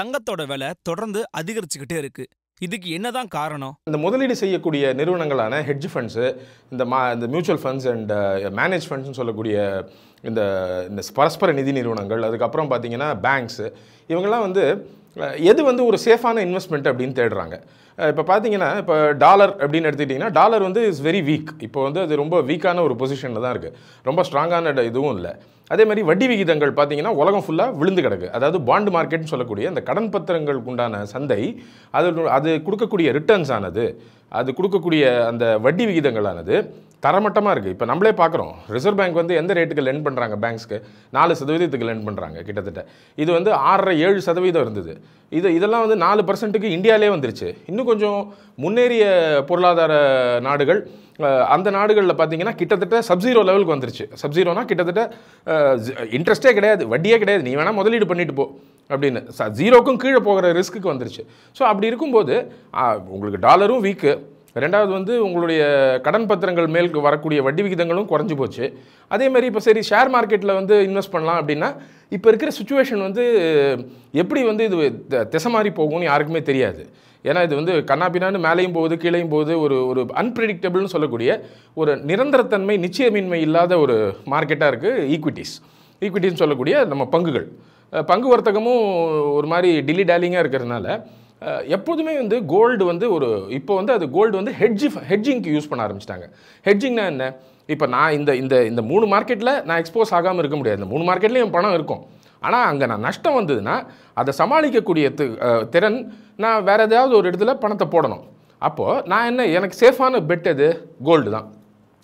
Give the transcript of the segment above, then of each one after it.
தங்கத்தோட விலை தொடர்ந்து அதிகரிச்சுக்கிட்டே இருக்கு இதுக்கு என்னதான் காரணம் இந்த முதலீடு செய்யக்கூடிய நிறுவனங்களான ஹெட்ஜ் ஃபண்ட்ஸு இந்த மா இந்த மியூச்சுவல் ஃபண்ட்ஸ் அண்ட் மேனேஜ் ஃபண்ட்ஸ்னு சொல்லக்கூடிய இந்த இந்த பரஸ்பர நிதி நிறுவனங்கள் அதுக்கப்புறம் பார்த்திங்கன்னா பேங்க்ஸு இவங்கெல்லாம் வந்து எது வந்து ஒரு சேஃபான இன்வெஸ்ட்மெண்ட் அப்படின்னு தேடுறாங்க இப்போ பார்த்தீங்கன்னா இப்போ டாலர் அப்படின்னு எடுத்துக்கிட்டிங்கன்னா டாலர் வந்து இஸ் வெரி வீக் இப்போ வந்து அது ரொம்ப வீக்கான ஒரு பொசிஷனில் தான் இருக்குது ரொம்ப ஸ்ட்ராங்கான இதுவும் இல்லை அதே மாதிரி வட்டி விகிதங்கள் பார்த்தீங்கன்னா உலகம் ஃபுல்லாக விழுந்து கிடக்கு அதாவது பாண்டு மார்க்கெட்னு சொல்லக்கூடிய அந்த கடன் பத்திரங்களுக்கு உண்டான சந்தை அது அது கொடுக்கக்கூடிய ரிட்டர்ன்ஸ் ஆனது அது கொடுக்கக்கூடிய அந்த வட்டி விகிதங்களானது தரமட்டமாக இருக்குது இப்போ நம்மளே பார்க்குறோம் ரிசர்வ் பேங்க் வந்து எந்த ரேட்டுக்கு லெண்ட் பண்ணுறாங்க பேங்க்ஸ்க்கு நாலு சதவீதத்துக்கு லெண்ட் பண்ணுறாங்க கிட்டத்தட்ட இது வந்து ஆறரை ஏழு சதவீதம் இருந்தது இது இதெல்லாம் வந்து நாலு பர்சன்ட்டுக்கு இந்தியாவிலே வந்துருச்சு இன்னும் கொஞ்சம் முன்னேறிய பொருளாதார நாடுகள் அந்த நாடுகளில் பார்த்தீங்கன்னா கிட்டத்தட்ட சப்ஜீரோ லெவலுக்கு வந்துருச்சு சப்ஜீரோனா கிட்டத்தட்ட இன்ட்ரெஸ்ட்டே கிடையாது வட்டியே கிடையாது நீ வேணால் முதலீடு பண்ணிட்டு போ அப்படின்னு ச ஜீரோக்கும் கீழே போகிற ரிஸ்க்குக்கு வந்துருச்சு ஸோ அப்படி இருக்கும்போது உங்களுக்கு டாலரும் வீக்கு ரெண்டாவது வந்து உங்களுடைய கடன் பத்திரங்கள் மேல் வரக்கூடிய வட்டி விகிதங்களும் குறைஞ்சி போச்சு அதேமாதிரி இப்போ சரி ஷேர் மார்க்கெட்டில் வந்து இன்வெஸ்ட் பண்ணலாம் அப்படின்னா இப்போ இருக்கிற சுச்சுவேஷன் வந்து எப்படி வந்து இது திசை மாறி போகும்னு யாருக்குமே தெரியாது ஏன்னா இது வந்து கண்ணாபினான்னு மேலேயும் போகுது கீழேயும் போகுது ஒரு ஒரு அன்பிரிடிக்டபிள்னு சொல்லக்கூடிய ஒரு நிரந்தரத்தன்மை நிச்சயமின்மை இல்லாத ஒரு மார்க்கெட்டாக இருக்குது ஈக்விட்டிஸ் ஈக்விட்டின்னு சொல்லக்கூடிய நம்ம பங்குகள் பங்கு வர்த்தகமும் ஒரு மாதிரி டில்லி டேலிங்காக இருக்கிறதுனால எப்போதுமே வந்து கோல்டு வந்து ஒரு இப்போ வந்து அது கோல்டு வந்து ஹெட்ஜி ஹெட்ஜிங்க்கு யூஸ் பண்ண ஆரம்பிச்சிட்டாங்க ஹெட்ஜிங்னா என்ன இப்போ நான் இந்த இந்த இந்த மூணு மார்க்கெட்டில் நான் எக்ஸ்போஸ் ஆகாமல் இருக்க முடியாது இந்த மூணு மார்க்கெட்லேயும் என் பணம் இருக்கும் ஆனால் அங்கே நான் நஷ்டம் வந்ததுன்னா அதை சமாளிக்கக்கூடிய திறன் நான் வேறு ஏதாவது ஒரு இடத்துல பணத்தை போடணும் அப்போது நான் என்ன எனக்கு சேஃபான பெட் எது கோல்டு தான்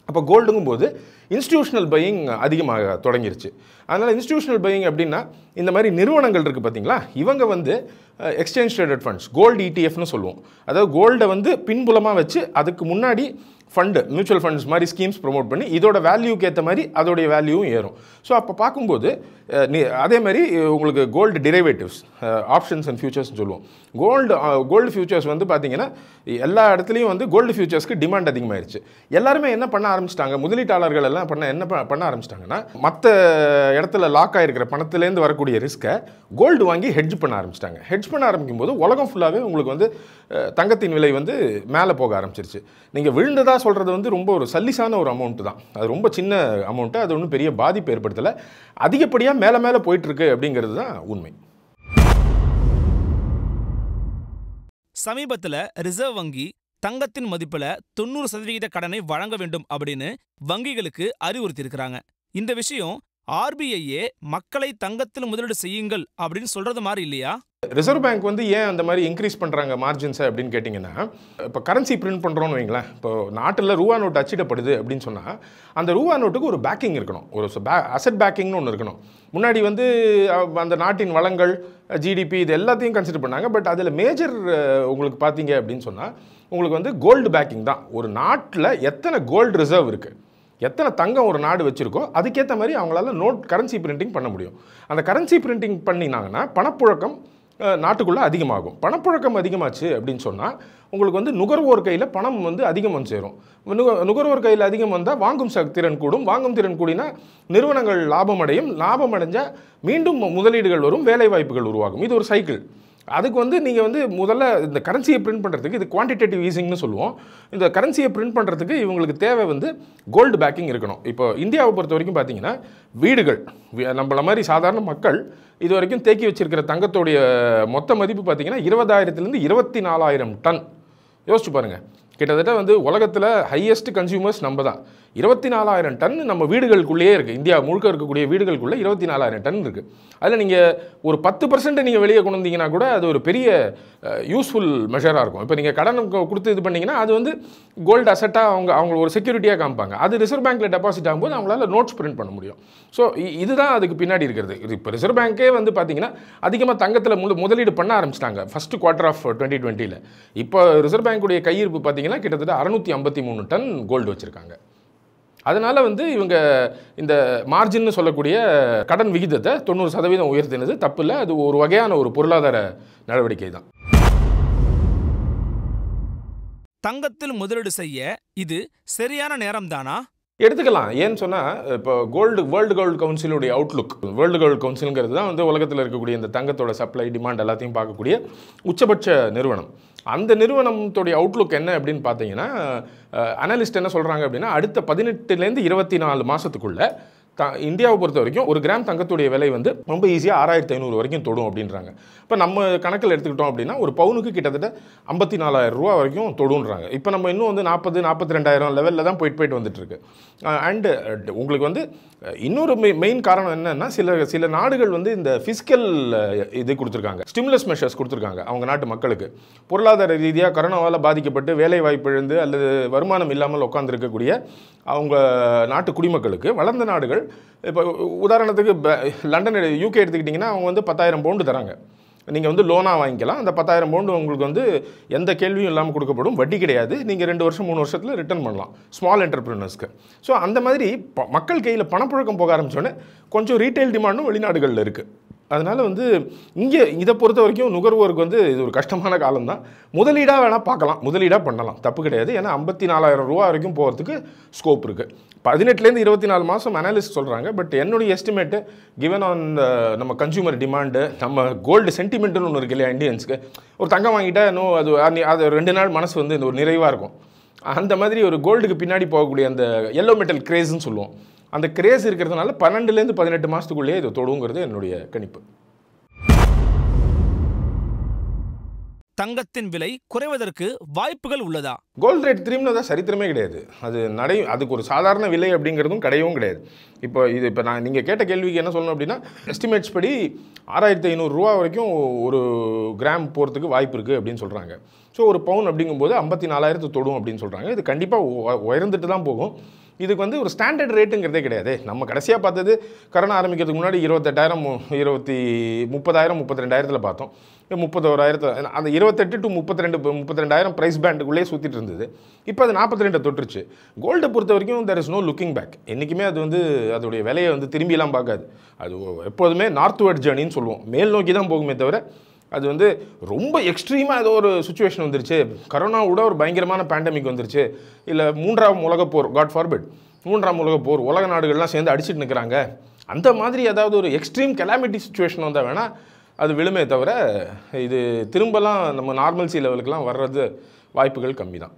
அப்போ கோல்டுங்கும் போது இன்ஸ்டியூஷனல் பையிங் அதிகமாக தொடங்கிருச்சு அதனால் இன்ஸ்டியூஷனல் பையிங் அப்படின்னா இந்த மாதிரி நிறுவனங்கள் இருக்குது பார்த்தீங்களா இவங்க வந்து எக்ஸ்சேஞ்ச் ட்ரேடட் ஃபண்ட்ஸ் கோல்டு இடிஎஃப்னு சொல்லுவோம் அதாவது கோல்டை வந்து பின்புலமாக வச்சு அதுக்கு முன்னாடி ஃபண்டு மியூச்சுவல் ஃபண்ட்ஸ் மாதிரி ஸ்கீம்ஸ் ப்ரொமோட் பண்ணி இதோட வேல்யூக்கு ஏற்ற மாதிரி அதோடைய வேல்யூவும் ஏறும் ஸோ அப்போ பார்க்கும்போது நீ அதே மாதிரி உங்களுக்கு கோல்டு டிரைவேட்டிவ்ஸ் ஆப்ஷன்ஸ் அண்ட் ஃபியூச்சர்ஸ்னு சொல்லுவோம் கோல்டு கோல்டு ஃபியூச்சர்ஸ் வந்து பார்த்தீங்கன்னா எல்லா இடத்துலையும் வந்து கோல்டு ஃபியூச்சர்ஸ்க்கு டிமாண்ட் அதிகமாகிருச்சு எல்லாருமே என்ன பண்ண ஆரம்பிச்சிட்டாங்க முதலீட்டாளர்கள் எல்லாம் பண்ண என்ன பண்ண ஆரம்பிச்சிட்டாங்கன்னா மற்ற இடத்துல லாக் ஆகிருக்கிற பணத்துலேருந்து வரக்கூடிய ரிஸ்க்கை கோல்டு வாங்கி ஹெட்ஜ் பண்ண ஆரம்பிச்சிட்டாங்க ஹெட்ஜ் பண்ண ஆரம்பிக்கும் போது உலகம் ஃபுல்லாகவே உங்களுக்கு வந்து தங்கத்தின் விலை வந்து மேலே போக ஆரம்பிச்சிருச்சு நீங்கள் விழுந்ததாக சொல்கிறது வந்து ரொம்ப ஒரு சல்லிசான ஒரு அமௌண்ட்டு தான் அது ரொம்ப சின்ன அமௌண்ட்டு அது ஒன்றும் பெரிய பாதிப்பு ஏற்படுத்தலை அதிகப்படியாக ஏன் மேலே மேலே போயிட்டுருக்கு அப்படிங்கிறது தான் உண்மை சமீபத்தில் ரிசர்வ் வங்கி தங்கத்தின் மதிப்பில் தொண்ணூறு சதவிகித கடனை வழங்க வேண்டும் அப்படின்னு வங்கிகளுக்கு அறிவுறுத்தியிருக்கிறாங்க இந்த விஷயம் ஆர்பிஐயே மக்களை தங்கத்தில் முதலீடு செய்யுங்கள் அப்படின்னு சொல்றது மாதிரி இல்லையா ரிசர்வ் பேங்க் வந்து ஏன் அந்த மாதிரி இன்க்ரீஸ் பண்ணுறாங்க மார்ஜின்ஸை அப்படின்னு கேட்டிங்கன்னா இப்போ கரன்சி பிரிண்ட் பண்ணுறோன்னு வைங்களேன் இப்போ நாட்டில் ரூபா நோட்டு அச்சிடப்படுது அப்படின்னு சொன்னால் அந்த ரூபா நோட்டுக்கு ஒரு பேக்கிங் இருக்கணும் ஒரு பே அசட் பேக்கிங்னு ஒன்று இருக்கணும் முன்னாடி வந்து அந்த நாட்டின் வளங்கள் ஜிடிபி இது எல்லாத்தையும் கன்சிடர் பண்ணாங்க பட் அதில் மேஜர் உங்களுக்கு பார்த்தீங்க அப்படின்னு சொன்னால் உங்களுக்கு வந்து கோல்டு பேக்கிங் தான் ஒரு நாட்டில் எத்தனை கோல்டு ரிசர்வ் இருக்குது எத்தனை தங்கம் ஒரு நாடு வச்சுருக்கோ அதுக்கேற்ற மாதிரி அவங்களால நோட் கரன்சி பிரிண்டிங் பண்ண முடியும் அந்த கரன்சி பிரிண்டிங் பண்ணினாங்கன்னா பணப்புழக்கம் நாட்டுக்குள்ளே அதிகமாகும் பணப்புழக்கம் அதிகமாச்சு அப்படின்னு சொன்னால் உங்களுக்கு வந்து நுகர்வோர் கையில் பணம் வந்து அதிகம் வந்து சேரும் நுக நுகர்வோர் கையில் அதிகம் வந்தால் வாங்கும் திறன் கூடும் வாங்கும் திறன் கூடினா நிறுவனங்கள் லாபம் அடையும் லாபம் அடைஞ்சால் மீண்டும் முதலீடுகள் வரும் வேலை வாய்ப்புகள் உருவாகும் இது ஒரு சைக்கிள் அதுக்கு வந்து நீங்கள் வந்து முதல்ல இந்த கரன்சியை பிரிண்ட் பண்ணுறதுக்கு இது குவான்டிடேட்டிவ் ஈஸிங்னு சொல்லுவோம் இந்த கரன்சியை பிரிண்ட் பண்ணுறதுக்கு இவங்களுக்கு தேவை வந்து கோல்டு பேக்கிங் இருக்கணும் இப்போ இந்தியாவை பொறுத்த வரைக்கும் பார்த்தீங்கன்னா வீடுகள் நம்மள மாதிரி சாதாரண மக்கள் இது வரைக்கும் தேக்கி வச்சிருக்கிற தங்கத்தோடைய மொத்த மதிப்பு பார்த்திங்கன்னா இருபதாயிரத்துலேருந்து இருபத்தி நாலாயிரம் டன் யோசிச்சு பாருங்கள் கிட்டத்தட்ட வந்து உலகத்தில் ஹையஸ்ட் கன்சியூமர்ஸ் நம்ம தான் இருபத்தி நாலாயிரம் டன் நம்ம வீடுகளுக்குள்ளேயே இருக்குது இந்தியா முழுக்க இருக்கக்கூடிய வீடுகளுக்குள்ளே இருபத்தி நாலாயிரம் டன் இருக்குது அதில் நீங்கள் ஒரு பத்து பர்சன்ட் நீங்கள் வெளியே கொண்டு வந்தீங்கன்னா கூட அது ஒரு பெரிய யூஸ்ஃபுல் மெஷராக இருக்கும் இப்போ நீங்கள் கடன் கொடுத்து இது பண்ணிங்கன்னா அது வந்து கோல்டு அசட்டாக அவங்க அவங்க ஒரு செக்யூரிட்டியாக காமிப்பாங்க அது ரிசர்வ் பேங்க்கில் டெபாசிட் ஆகும்போது அவங்களால நோட்ஸ் பிரிண்ட் பண்ண முடியும் ஸோ இதுதான் அதுக்கு பின்னாடி இருக்கிறது இப்போ ரிசர்வ் பேங்க்கே வந்து பார்த்தீங்கன்னா அதிகமாக தங்கத்தில் முழு முதலீடு பண்ண ஆரம்பிச்சிட்டாங்க ஃபஸ்ட்டு குவார்ட்டர் ஆஃப் டுவெண்ட்டி டுவெண்ட்டியில் இப்போ ரிசர்வ் பேங்க்குடைய கையிருப்பு பார்த்தீங்கன்னா கிட்டத்தட்ட அறுநூற்றி ஐம்பத்தி மூணு டன் கோல்டு வச்சுருக்காங்க அதனால் வந்து இவங்க இந்த மார்ஜின்னு சொல்லக்கூடிய கடன் விகிதத்தை தொண்ணூறு சதவீதம் உயர்த்தினது தப்பு இல்லை அது ஒரு வகையான ஒரு பொருளாதார நடவடிக்கை தான் தங்கத்தில் முதலீடு செய்ய இது சரியான நேரம்தானா எடுத்துக்கலாம் ஏன்னு சொன்னால் இப்போ கோல்டு வேர்ல்டு கோல்டு கவுன்சிலுடைய அவுட்லுக் வேர்ல்டு கோல்டு கவுன்சிலுங்கிறது தான் வந்து உலகத்தில் இருக்கக்கூடிய இந்த தங்கத்தோட சப்ளை டிமாண்ட் எல்லாத்தையும் பார்க்கக்கூடிய உச்சபட்ச நிறுவனம் அந்த நிறுவனத்துடைய அவுட்லுக் என்ன அப்படின்னு பார்த்தீங்கன்னா அனலிஸ்ட் என்ன சொல்கிறாங்க அப்படின்னா அடுத்த பதினெட்டுலேருந்து இருபத்தி நாலு மாதத்துக்குள்ளே த இந்தியாவை பொறுத்த வரைக்கும் ஒரு கிராம் தங்கத்துடைய விலை வந்து ரொம்ப ஈஸியாக ஆறாயிரத்து ஐநூறு வரைக்கும் தொடும் அப்படின்றாங்க இப்போ நம்ம கணக்கில் எடுத்துக்கிட்டோம் அப்படின்னா ஒரு பவுனுக்கு கிட்டத்தட்ட ஐம்பத்தி நாலாயிரம் ரூபா வரைக்கும் தொடுன்றாங்க இப்போ நம்ம இன்னும் வந்து நாற்பது நாற்பத்தி ரெண்டாயிரம் லெவலில் தான் போயிட்டு போயிட்டு வந்துட்டுருக்கு அண்டு உங்களுக்கு வந்து இன்னொரு மெ மெயின் காரணம் என்னென்னா சில சில நாடுகள் வந்து இந்த ஃபிசிக்கல் இது கொடுத்துருக்காங்க ஸ்டிம்லஸ் மெஷர்ஸ் கொடுத்துருக்காங்க அவங்க நாட்டு மக்களுக்கு பொருளாதார ரீதியாக கரோனாவால் பாதிக்கப்பட்டு வேலை வாய்ப்பு இழந்து அல்லது வருமானம் இல்லாமல் உட்காந்துருக்கக்கூடிய அவங்க நாட்டு குடிமக்களுக்கு வளர்ந்த நாடுகள் இப்போ உதாரணத்துக்கு லண்டன் யூகே எடுத்துக்கிட்டிங்கன்னா அவங்க வந்து பத்தாயிரம் பவுண்டு தராங்க நீங்கள் வந்து லோனாக வாங்கிக்கலாம் அந்த பத்தாயிரம் பவுண்டு உங்களுக்கு வந்து எந்த கேள்வியும் இல்லாமல் கொடுக்கப்படும் வட்டி கிடையாது நீங்கள் ரெண்டு வருஷம் மூணு வருஷத்தில் ரிட்டர்ன் பண்ணலாம் ஸ்மால் என்டர்பிரினர்ஸ்க்கு ஸோ அந்த மாதிரி மக்கள் கையில் பணப்புழக்கம் போக ஆரம்பித்தோன்னே கொஞ்சம் ரீட்டைல் டிமாண்டும் வெளிநாடுகளில் இருக்குது அதனால் வந்து இங்கே இதை பொறுத்த வரைக்கும் நுகர்வோருக்கு வந்து இது ஒரு கஷ்டமான காலம் தான் முதலீடாக வேணால் பார்க்கலாம் முதலீடாக பண்ணலாம் தப்பு கிடையாது ஏன்னா ஐம்பத்தி நாலாயிரம் ரூபா வரைக்கும் போகிறதுக்கு ஸ்கோப் இருக்குது பதினெட்டுலேருந்து இருபத்தி நாலு மாதம் அனாலிஸ்ட் சொல்கிறாங்க பட் என்னுடைய எஸ்டிமேட்டு கிவன் ஆன் நம்ம கன்சியூமர் டிமாண்டு நம்ம கோல்டு சென்டிமெண்ட்டுன்னு ஒன்று இருக்கு இல்லையா இண்டியன்ஸுக்கு ஒரு தங்கம் வாங்கிட்டால் இன்னும் அது அது ரெண்டு நாள் மனசு வந்து இந்த ஒரு நிறைவாக இருக்கும் அந்த மாதிரி ஒரு கோல்டுக்கு பின்னாடி போகக்கூடிய அந்த எல்லோ மெட்டல் கிரேஸ்ன்னு சொல்லுவோம் அந்த கிரேஸ் இருக்கிறதுனால பன்னெண்டுலேருந்து பதினெட்டு மாதத்துக்குள்ளேயே இது தொடுங்கிறது என்னுடைய கணிப்பு தங்கத்தின் விலை குறைவதற்கு வாய்ப்புகள் உள்ளதா கோல்ட் ரேட் திரும்பினதா சரித்திரமே கிடையாது அது நடை அதுக்கு ஒரு சாதாரண விலை அப்படிங்கிறதும் கிடையவும் கிடையாது இப்போ இது இப்போ நான் நீங்கள் கேட்ட கேள்விக்கு என்ன சொல்லணும் அப்படின்னா எஸ்டிமேட்ஸ் படி ஆறாயிரத்தி ஐநூறுரூவா வரைக்கும் ஒரு கிராம் போகிறதுக்கு வாய்ப்பு இருக்குது அப்படின்னு சொல்கிறாங்க ஸோ ஒரு பவுன் அப்படிங்கும்போது ஐம்பத்தி நாலாயிரத்து தொடும் அப்படின்னு சொல்கிறாங்க இது கண்டிப்பாக உயர்ந்துட்டு தான் போகும் இதுக்கு வந்து ஒரு ஸ்டாண்டர்ட் ரேட்டுங்கிறதே கிடையாது நம்ம கடைசியாக பார்த்தது கரோனா ஆரம்பிக்கிறதுக்கு முன்னாடி இருபத்தெட்டாயிரம் இருபத்தி முப்பதாயிரம் முப்பத்தி ரெண்டாயிரத்தில் பார்த்தோம் முப்பத்தோராயிரத்து அந்த இருபத்தெட்டு டு முப்பத்தி ரெண்டு முப்பத்தி ரெண்டாயிரம் ப்ரைஸ் பேண்டுக்குள்ளே சுற்றிட்டு இருந்தது இப்போ அது நாற்பத்தி ரெண்டை தொட்டுருச்சு கோல்டை பொறுத்த வரைக்கும் there is no looking back என்றைக்குமே அது வந்து அதோடைய விலையை வந்து திரும்பியெல்லாம் பார்க்காது அது எப்போதுமே நார்த்வேர்ட் ஜேர்னின்னு சொல்லுவோம் மேல் நோக்கி தான் போகுமே தவிர அது வந்து ரொம்ப எக்ஸ்ட்ரீமாக ஏதோ ஒரு சுச்சுவேஷன் வந்துருச்சு கரோனாவோட ஒரு பயங்கரமான பேண்டமிக் வந்துருச்சு இல்லை மூன்றாம் உலக போர் காட் ஃபார்பிட் மூன்றாம் உலக போர் உலக நாடுகள்லாம் சேர்ந்து அடிச்சுட்டு நிற்கிறாங்க அந்த மாதிரி ஏதாவது ஒரு எக்ஸ்ட்ரீம் கெலாமிட்டி சுச்சுவேஷன் வந்தால் வேணால் அது விழுமே தவிர இது திரும்பலாம் நம்ம நார்மல்சி லெவலுக்குலாம் வர்றது வாய்ப்புகள் கம்மி தான்